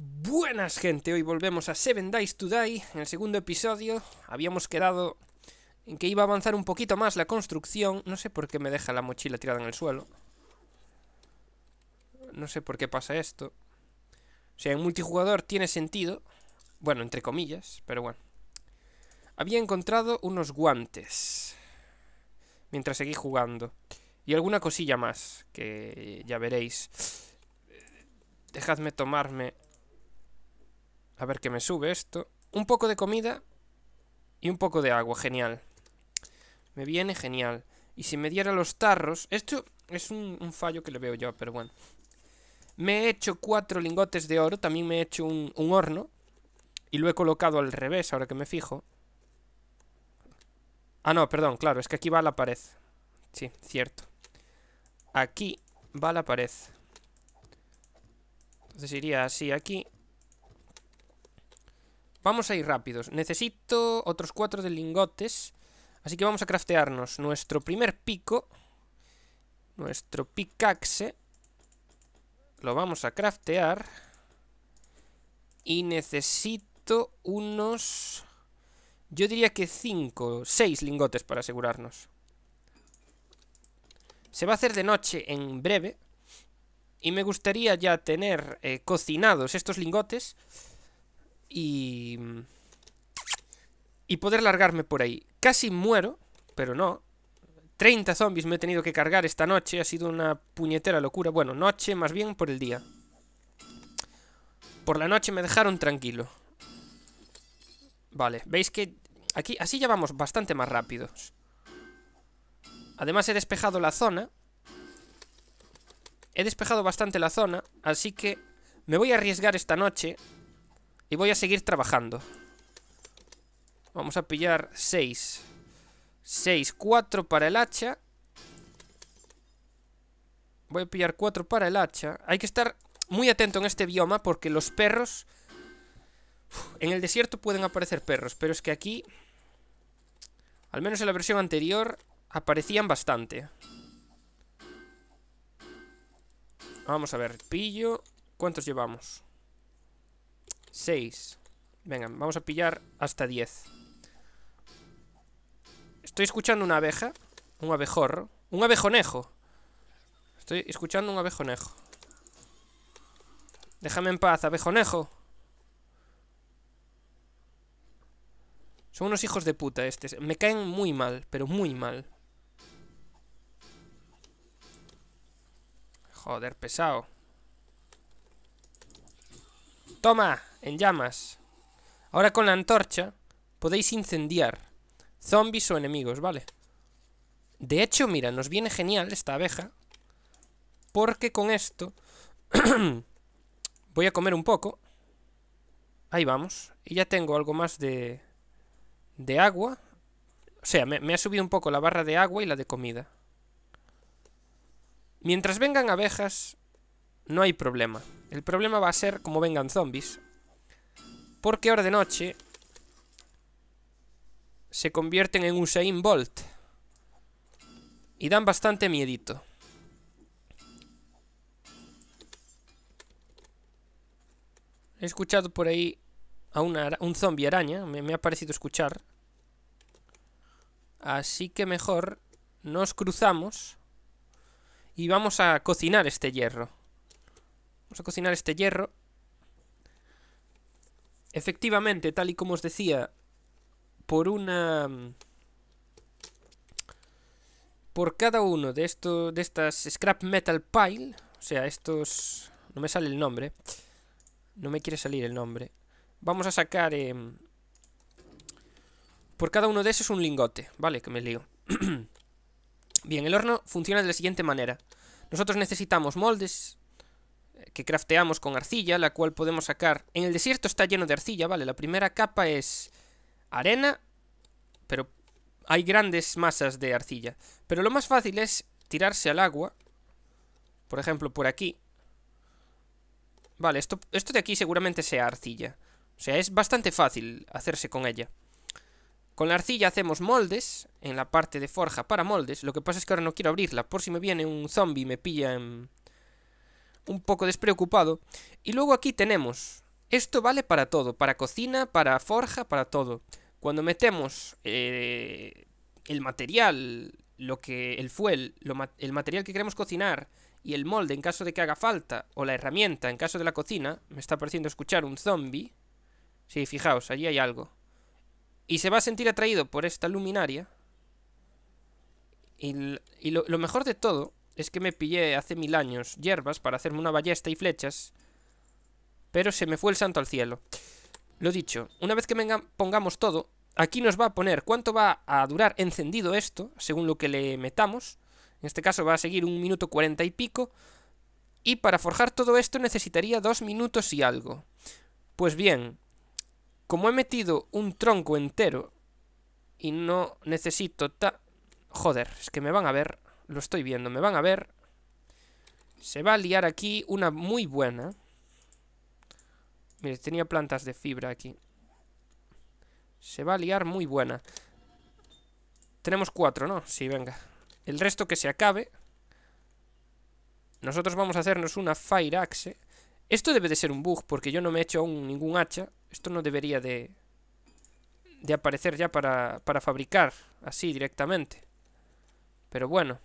Buenas gente, hoy volvemos a Seven Days to en el segundo episodio habíamos quedado en que iba a avanzar un poquito más la construcción, no sé por qué me deja la mochila tirada en el suelo, no sé por qué pasa esto, o sea, en multijugador tiene sentido, bueno, entre comillas, pero bueno, había encontrado unos guantes mientras seguí jugando y alguna cosilla más que ya veréis. Dejadme tomarme a ver qué me sube esto. Un poco de comida y un poco de agua, genial. Me viene genial. Y si me diera los tarros... Esto es un, fallo que le veo yo, pero bueno. Me he hecho cuatro lingotes de oro. También me he hecho un, un horno. Y lo he colocado al revés, ahora que me fijo. Ah, no, perdón, claro, es que aquí va la pared. Sí, cierto. Aquí va la pared. Entonces iría así aquí Vamos a ir rápidos. Necesito otros cuatro de lingotes. Así que vamos a craftearnos nuestro primer pico. Nuestro picaxe. Lo vamos a craftear. Y necesito unos... Yo diría que 5, 6 lingotes para asegurarnos. Se va a hacer de noche en breve. Y me gustaría ya tener eh, cocinados estos lingotes y, poder largarme por ahí. Casi muero, pero no. 30 zombies me he tenido que cargar esta noche, ha sido una puñetera locura. Bueno, noche más bien por el día. Por la noche me dejaron tranquilo. Vale, veis que aquí así ya vamos bastante más rápidos. Además he despejado la zona. He despejado bastante la zona, así que me voy a arriesgar esta noche y voy a seguir trabajando Vamos a pillar 6 6, 4 para el hacha Voy a pillar 4 para el hacha Hay que estar muy atento en este bioma Porque los perros En el desierto pueden aparecer perros Pero es que aquí Al menos en la versión anterior Aparecían bastante Vamos a ver, pillo ¿Cuántos llevamos? 6. Venga, vamos a pillar hasta 10. Estoy escuchando una abeja. Un abejorro. Un abejonejo. Estoy escuchando un abejonejo. Déjame en paz, abejonejo. Son unos hijos de puta estos. Me caen muy mal, pero muy mal. Joder, pesado. Toma, en llamas. Ahora con la antorcha podéis incendiar zombies o enemigos, ¿vale? De hecho, mira, nos viene genial esta abeja. Porque con esto... voy a comer un poco. Ahí vamos. Y ya tengo algo más de... De agua. O sea, me, me ha subido un poco la barra de agua y la de comida. Mientras vengan abejas, no hay problema. El problema va a ser como vengan zombies. Porque ahora de noche se convierten en un Usain Bolt. Y dan bastante miedito. He escuchado por ahí a un zombie araña. me ha parecido escuchar. Así que mejor nos cruzamos. Y vamos a cocinar este hierro. Vamos a cocinar este hierro. Efectivamente, tal y como os decía, por una... Por cada uno de, estos de estas Scrap Metal Pile, o sea, estos... No me sale el nombre. No me quiere salir el nombre. Vamos a sacar... Eh, por cada uno de esos un lingote. Vale, que me lío. Bien, el horno funciona de la siguiente manera. Nosotros necesitamos moldes que crafteamos con arcilla, la cual podemos sacar... En el desierto está lleno de arcilla, vale, la primera capa es arena, pero hay grandes masas de arcilla. Pero lo más fácil es tirarse al agua, por ejemplo, por aquí. Vale, esto, esto de aquí seguramente sea arcilla. O sea, es bastante fácil hacerse con ella. Con la arcilla hacemos moldes, en la parte de forja para moldes. Lo que pasa es que ahora no quiero abrirla, por si me viene un zombie y me pilla en un poco despreocupado. Y luego aquí tenemos, esto vale para todo, para cocina, para forja, para todo. Cuando metemos eh, el material, lo que el fuel, el material que queremos cocinar y el molde en caso de que haga falta, o la herramienta en caso de la cocina, me está pareciendo escuchar un zombie. Sí, fijaos, allí hay algo. Y se va a sentir atraído por esta luminaria. Y, lo mejor de todo es que me pillé hace mil años hierbas para hacerme una ballesta y flechas. Pero se me fue el santo al cielo. Lo dicho, una vez que pongamos todo, aquí nos va a poner cuánto va a durar encendido esto, según lo que le metamos. En este caso va a seguir un minuto cuarenta y pico. Y para forjar todo esto necesitaría dos minutos y algo. Pues bien, como he metido un tronco entero y no necesito Joder, es que me van a ver. Lo estoy viendo, me van a ver. Se va a liar aquí una muy buena. Mire, tenía plantas de fibra aquí. Se va a liar muy buena. Tenemos cuatro, ¿no? Sí, venga. El resto que se acabe. Nosotros vamos a hacernos una Fire Axe. Esto debe de ser un bug, porque yo no me he hecho aún ningún hacha. Esto no debería de... De aparecer ya para, para fabricar. Así, directamente. Pero bueno.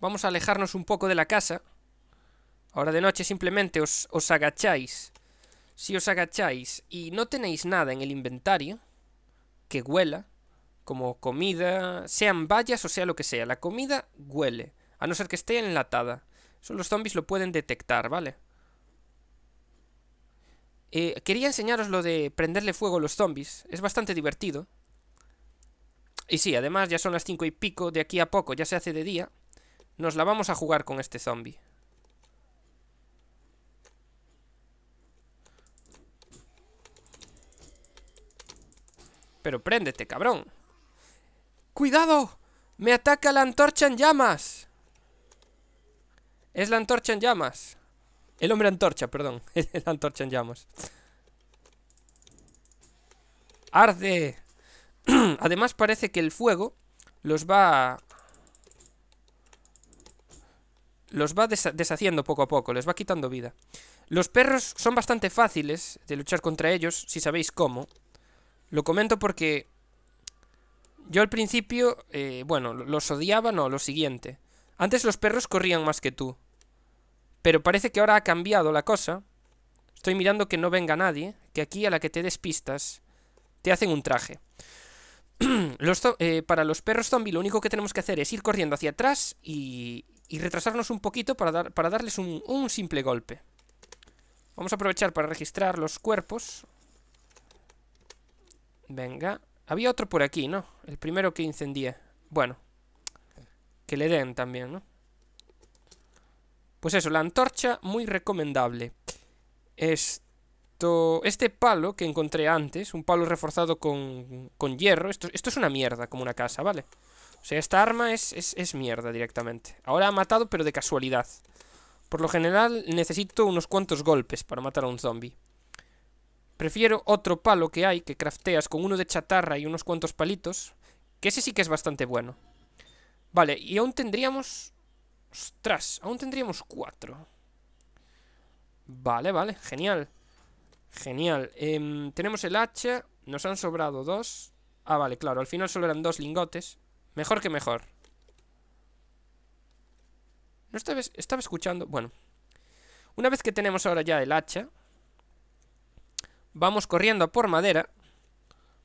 Vamos a alejarnos un poco de la casa. Ahora de noche simplemente os, os agacháis. Si os agacháis y no tenéis nada en el inventario que huela, como comida, sean vallas o sea lo que sea, la comida huele, a no ser que esté enlatada. Eso los zombies lo pueden detectar, ¿vale? Eh, quería enseñaros lo de prenderle fuego a los zombies, es bastante divertido. Y sí, además ya son las cinco y pico, de aquí a poco ya se hace de día. Nos la vamos a jugar con este zombie. Pero préndete, cabrón. ¡Cuidado! ¡Me ataca la antorcha en llamas! Es la antorcha en llamas. El hombre antorcha, perdón. Es la antorcha en llamas. ¡Arde! Además parece que el fuego los va los va deshaciendo poco a poco, les va quitando vida. Los perros son bastante fáciles de luchar contra ellos, si sabéis cómo. Lo comento porque yo al principio, eh, bueno, los odiaba, no, lo siguiente. Antes los perros corrían más que tú. Pero parece que ahora ha cambiado la cosa. Estoy mirando que no venga nadie, que aquí a la que te despistas... te hacen un traje. Eh, para los perros zombie lo único que tenemos que hacer es ir corriendo hacia atrás y, y retrasarnos un poquito para, dar, para darles un, simple golpe. Vamos a aprovechar para registrar los cuerpos. Venga. Había otro por aquí, ¿no? El primero que incendié. Bueno. Que le den también, ¿no? Pues eso, la antorcha, muy recomendable. Esto, este palo que encontré antes, un palo reforzado con, con hierro, esto, esto, es una mierda, como una casa, ¿vale? vale o sea, esta arma es, es, mierda directamente. Ahora ha matado, pero de casualidad. Por lo general, necesito unos cuantos golpes para matar a un zombie. Prefiero otro palo que hay, que crafteas con uno de chatarra y unos cuantos palitos, que ese sí que es bastante bueno. Vale, y aún tendríamos... Ostras, aún tendríamos cuatro. Vale, vale, genial. Genial. Em, tenemos el hacha, nos han sobrado dos. Ah, vale, claro, al final solo eran dos lingotes. Mejor que mejor. No estaba, escuchando... Bueno. Una vez que tenemos ahora ya el hacha, vamos corriendo por madera.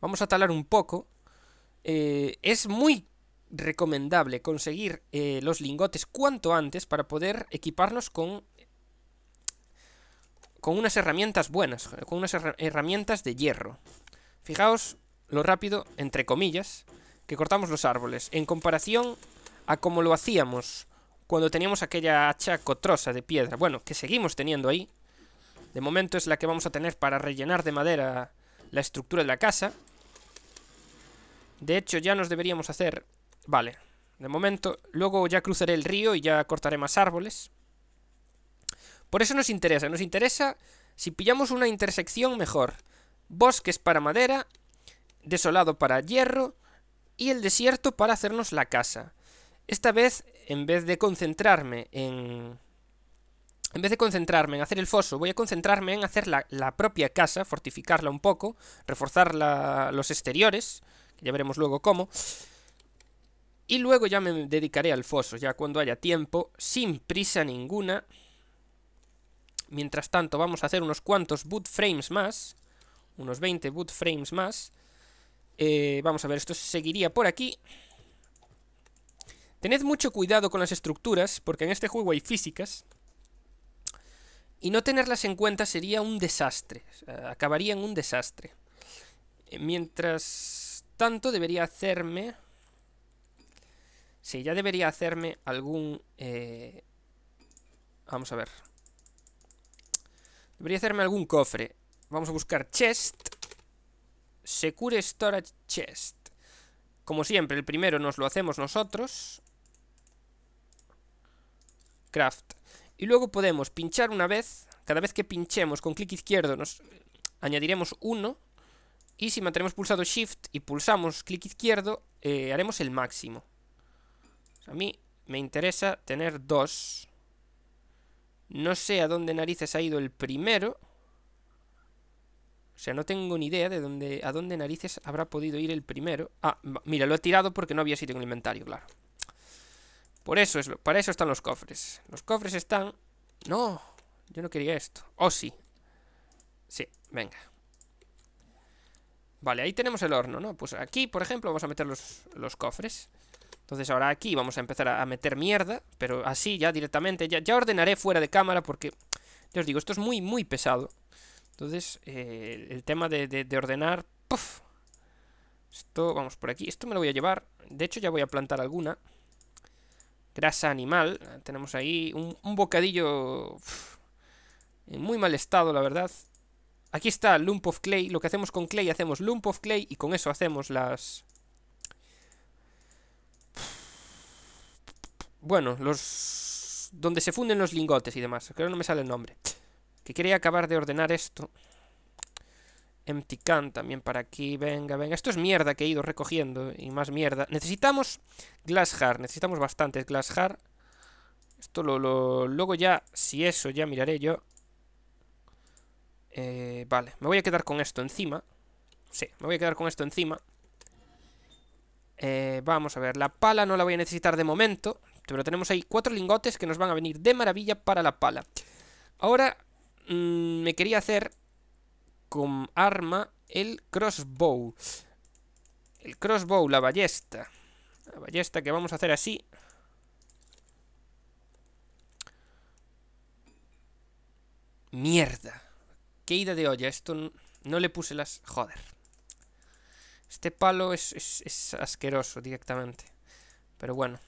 Vamos a talar un poco. Eh, es muy recomendable conseguir eh, los lingotes cuanto antes para poder equiparnos con con unas herramientas buenas, con unas herramientas de hierro. Fijaos lo rápido, entre comillas, que cortamos los árboles, en comparación a como lo hacíamos cuando teníamos aquella hacha cotrosa de piedra, bueno, que seguimos teniendo ahí, de momento es la que vamos a tener para rellenar de madera la estructura de la casa. De hecho, ya nos deberíamos hacer... Vale, de momento, luego ya cruzaré el río y ya cortaré más árboles. Por eso nos interesa, nos interesa si pillamos una intersección mejor. Bosques para madera, desolado para hierro, y el desierto para hacernos la casa. Esta vez, en vez de concentrarme en... En vez de concentrarme en hacer el foso, voy a concentrarme en hacer la, propia casa, fortificarla un poco, reforzar los exteriores, que ya veremos luego cómo. Y luego ya me dedicaré al foso, ya cuando haya tiempo, sin prisa ninguna. Mientras tanto vamos a hacer unos cuantos boot frames más, unos 20 boot frames más. Eh, vamos a ver, esto seguiría por aquí. Tened mucho cuidado con las estructuras, porque en este juego hay físicas. Y no tenerlas en cuenta sería un desastre. acabaría en un desastre. Eh, mientras tanto, debería hacerme... Sí, ya debería hacerme algún... Eh, vamos a ver. Debería hacerme algún cofre. Vamos a buscar chest. Secure Storage Chest. Como siempre, el primero nos lo hacemos nosotros. Craft. Y luego podemos pinchar una vez. Cada vez que pinchemos con clic izquierdo nos añadiremos uno. Y si mantenemos pulsado Shift y pulsamos clic izquierdo, eh, haremos el máximo. Pues a mí me interesa tener dos. No sé a dónde narices ha ido el primero. O sea, no tengo ni idea de dónde, a dónde narices habrá podido ir el primero. Ah, mira, lo he tirado porque no había sitio en el inventario, claro. Por eso es, para eso están los cofres. Los cofres están... No, yo no quería esto. Oh, sí. Sí, venga. Vale, ahí tenemos el horno, ¿no? Pues aquí, por ejemplo, vamos a meter los, los cofres. Entonces ahora aquí vamos a empezar a, meter mierda, pero así ya directamente. Ya, ya ordenaré fuera de cámara porque, ya os digo, esto es muy, muy pesado. Entonces, eh, el tema de, ordenar... Esto, vamos por aquí. Esto me lo voy a llevar. De hecho, ya voy a plantar alguna. Grasa animal. Tenemos ahí un, bocadillo... en muy mal estado, la verdad. Aquí está Lump of Clay. Lo que hacemos con Clay, hacemos Lump of Clay. Y con eso hacemos las... Bueno, los... Donde se funden los lingotes y demás. Creo que no me sale el nombre quería acabar de ordenar esto. Empty can también para aquí. Venga, venga. Esto es mierda que he ido recogiendo. Y más mierda. Necesitamos glass hard Necesitamos bastantes glass hard Esto lo, Luego ya, si eso, ya miraré yo. Eh, vale, me voy a quedar con esto encima. Sí, me voy a quedar con esto encima. Eh, vamos a ver, la pala no la voy a necesitar de momento. Pero tenemos ahí cuatro lingotes que nos van a venir de maravilla para la pala. Ahora Mm, me quería hacer con arma el crossbow. El crossbow, la ballesta. La ballesta que vamos a hacer así. Mierda. Qué ida de olla. Esto no le puse las... Joder. Este palo es, es asqueroso directamente. Pero bueno.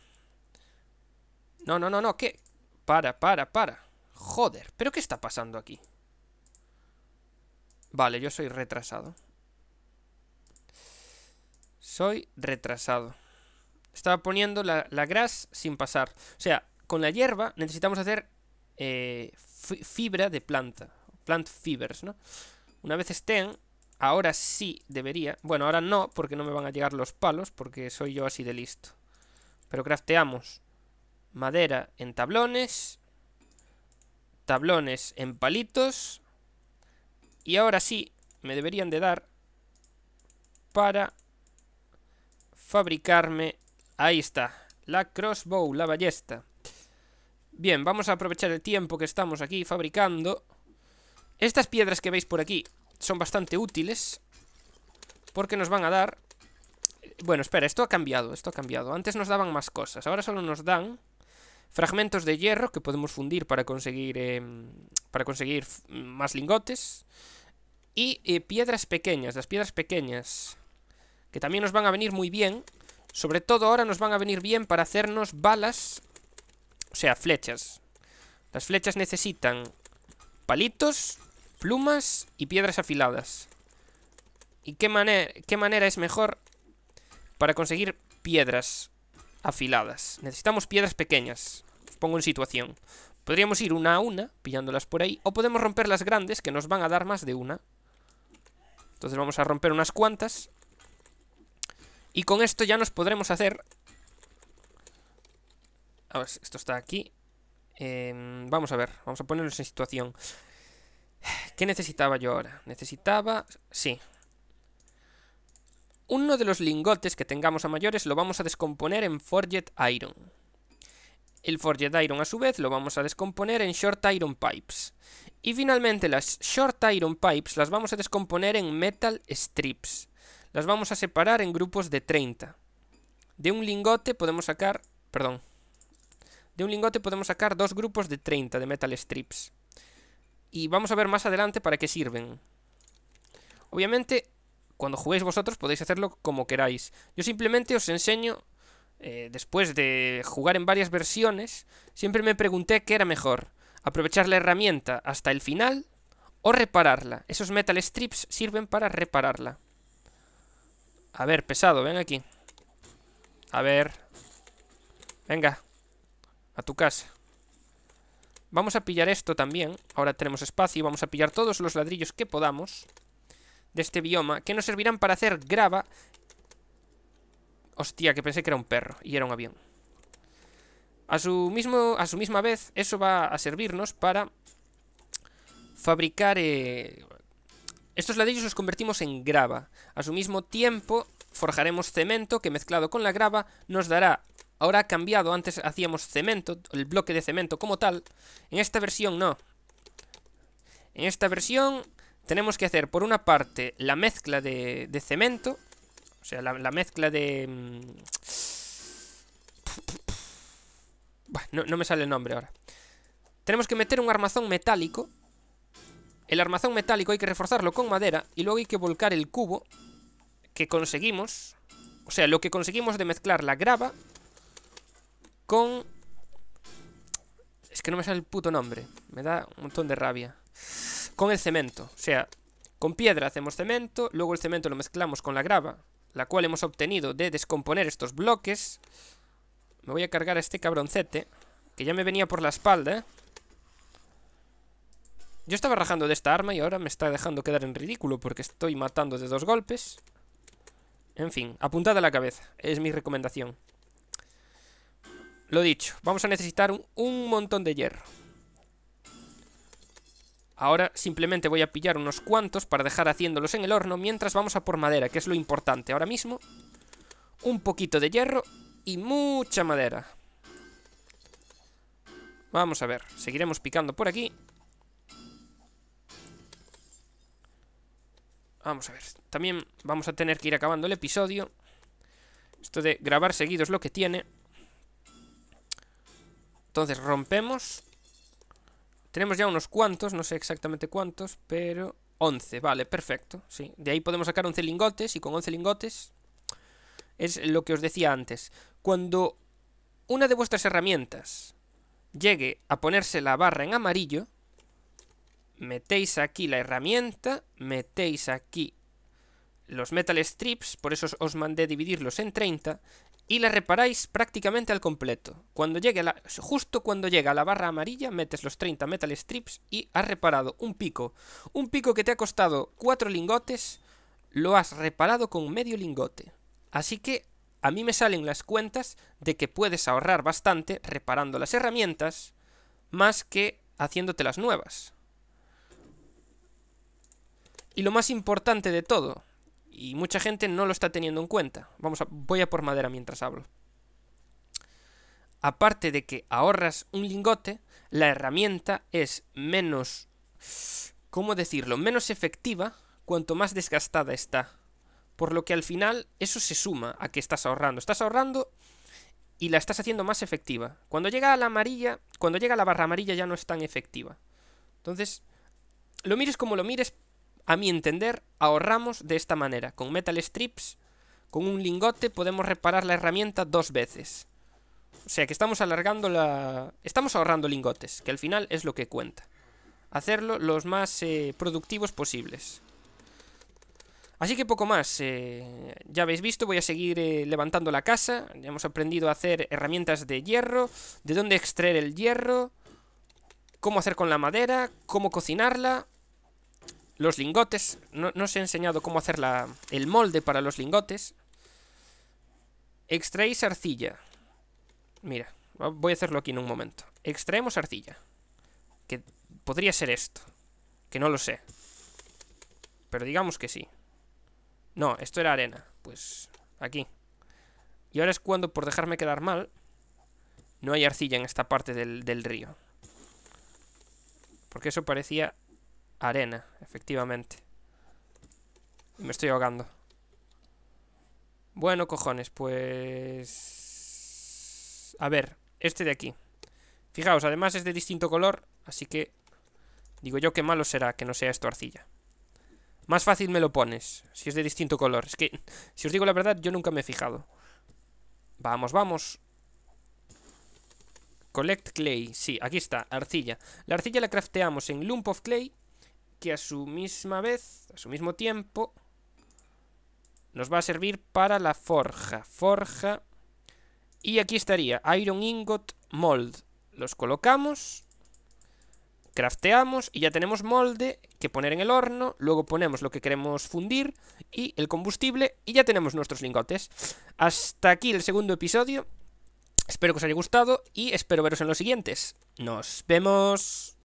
No, no, no, no. ¿Qué? Para, para, para. Joder, ¿pero qué está pasando aquí? Vale, yo soy retrasado. Soy retrasado. Estaba poniendo la, grasa sin pasar. O sea, con la hierba necesitamos hacer eh, fibra de planta. Plant fibers, ¿no? Una vez estén, ahora sí debería. Bueno, ahora no, porque no me van a llegar los palos, porque soy yo así de listo. Pero crafteamos madera en tablones tablones en palitos. Y ahora sí, me deberían de dar para fabricarme... Ahí está, la crossbow, la ballesta. Bien, vamos a aprovechar el tiempo que estamos aquí fabricando. Estas piedras que veis por aquí son bastante útiles. Porque nos van a dar... Bueno, espera, esto ha cambiado, esto ha cambiado. Antes nos daban más cosas, ahora solo nos dan... Fragmentos de hierro que podemos fundir para conseguir, eh, para conseguir más lingotes. Y eh, piedras pequeñas, las piedras pequeñas, que también nos van a venir muy bien. Sobre todo ahora nos van a venir bien para hacernos balas, o sea, flechas. Las flechas necesitan palitos, plumas y piedras afiladas. ¿Y qué, qué manera es mejor para conseguir piedras? afiladas. Necesitamos piedras pequeñas. pongo en situación. Podríamos ir una a una, pillándolas por ahí, o podemos romper las grandes, que nos van a dar más de una. Entonces vamos a romper unas cuantas. Y con esto ya nos podremos hacer... A ver, esto está aquí. Em, vamos a ver, vamos a ponernos en situación. ¿Qué necesitaba yo ahora? Necesitaba... Sí, uno de los lingotes que tengamos a mayores lo vamos a descomponer en Forged Iron. El Forged Iron a su vez lo vamos a descomponer en Short Iron Pipes. Y finalmente las Short Iron Pipes las vamos a descomponer en Metal Strips. Las vamos a separar en grupos de 30. De un lingote podemos sacar... Perdón. De un lingote podemos sacar dos grupos de 30 de Metal Strips. Y vamos a ver más adelante para qué sirven. Obviamente cuando juguéis vosotros podéis hacerlo como queráis. Yo simplemente os enseño, eh, después de jugar en varias versiones, siempre me pregunté qué era mejor, aprovechar la herramienta hasta el final o repararla. Esos metal strips sirven para repararla. A ver, pesado, ven aquí. A ver. Venga. A tu casa. Vamos a pillar esto también. Ahora tenemos espacio y vamos a pillar todos los ladrillos que podamos de este bioma que nos servirán para hacer grava. Hostia, que pensé que era un perro y era un avión. A su, mismo, a su misma vez, eso va a servirnos para fabricar... Eh, estos ladrillos los convertimos en grava. A su mismo tiempo, forjaremos cemento que mezclado con la grava nos dará... Ahora ha cambiado, antes hacíamos cemento, el bloque de cemento como tal. En esta versión no. En esta versión tenemos que hacer por una parte la mezcla de, cemento, o sea, la, mezcla de... Mm, bueno, no, no me sale el nombre ahora. Tenemos que meter un armazón metálico. El armazón metálico hay que reforzarlo con madera y luego hay que volcar el cubo que conseguimos. O sea, lo que conseguimos de mezclar la grava con... Es que no me sale el puto nombre. Me da un montón de rabia con el cemento. O sea, con piedra hacemos cemento, luego el cemento lo mezclamos con la grava, la cual hemos obtenido de descomponer estos bloques. Me voy a cargar a este cabroncete, que ya me venía por la espalda, ¿eh? Yo estaba rajando de esta arma y ahora me está dejando quedar en ridículo porque estoy matando de dos golpes. En fin, apuntada a la cabeza, es mi recomendación. Lo dicho, vamos a necesitar un montón de hierro. Ahora simplemente voy a pillar unos cuantos para dejar haciéndolos en el horno mientras vamos a por madera, que es lo importante ahora mismo. Un poquito de hierro y mucha madera. Vamos a ver, seguiremos picando por aquí. Vamos a ver, también vamos a tener que ir acabando el episodio. Esto de grabar seguido es lo que tiene. Entonces rompemos tenemos ya unos cuantos, no sé exactamente cuántos, pero 11, vale, perfecto, sí. De ahí podemos sacar 11 lingotes y con 11 lingotes es lo que os decía antes. Cuando una de vuestras herramientas llegue a ponerse la barra en amarillo, metéis aquí la herramienta, metéis aquí los metal strips, por eso os mandé dividirlos en 30, y la reparáis prácticamente al completo. Cuando llegue justo cuando llega a la barra amarilla, metes los 30 metal strips y has reparado un pico. Un pico que te ha costado 4 lingotes, lo has reparado con medio lingote. Así que a mí me salen las cuentas de que puedes ahorrar bastante reparando las herramientas, más que haciéndote las nuevas. Y lo más importante de todo, y mucha gente no lo está teniendo en cuenta. Vamos a, voy a por madera mientras hablo. Aparte de que ahorras un lingote, la herramienta es menos... ¿Cómo decirlo? Menos efectiva cuanto más desgastada está. Por lo que al final eso se suma a que estás ahorrando. Estás ahorrando y la estás haciendo más efectiva. Cuando llega a la amarilla, cuando llega la barra amarilla ya no es tan efectiva. Entonces, lo mires como lo mires, a mi entender, ahorramos de esta manera. Con metal strips, con un lingote, podemos reparar la herramienta dos veces. O sea que estamos alargando la... Estamos ahorrando lingotes, que al final es lo que cuenta. Hacerlo los más eh, productivos posibles. Así que poco más. Eh, ya habéis visto, voy a seguir eh, levantando la casa. Ya hemos aprendido a hacer herramientas de hierro, de dónde extraer el hierro, cómo hacer con la madera, cómo cocinarla, los lingotes. No, os he enseñado cómo hacer el molde para los lingotes. Extraéis arcilla. Mira, voy a hacerlo aquí en un momento. Extraemos arcilla. Que podría ser esto. Que no lo sé. Pero digamos que sí. No, esto era arena. Pues aquí. Y ahora es cuando, por dejarme quedar mal, no hay arcilla en esta parte del, del río. Porque eso parecía Arena, efectivamente. Me estoy ahogando. Bueno, cojones, pues... A ver, este de aquí. Fijaos, además es de distinto color, así que... Digo yo que malo será que no sea esto arcilla. Más fácil me lo pones, si es de distinto color. Es que, si os digo la verdad, yo nunca me he fijado. Vamos, vamos. Collect clay. Sí, aquí está, arcilla. La arcilla la crafteamos en lump of clay que a su misma vez, a su mismo tiempo, nos va a servir para la forja. Forja. Y aquí estaría Iron Ingot Mold. Los colocamos, crafteamos y ya tenemos molde que poner en el horno, luego ponemos lo que queremos fundir y el combustible y ya tenemos nuestros lingotes. Hasta aquí el segundo episodio. Espero que os haya gustado y espero veros en los siguientes. Nos vemos.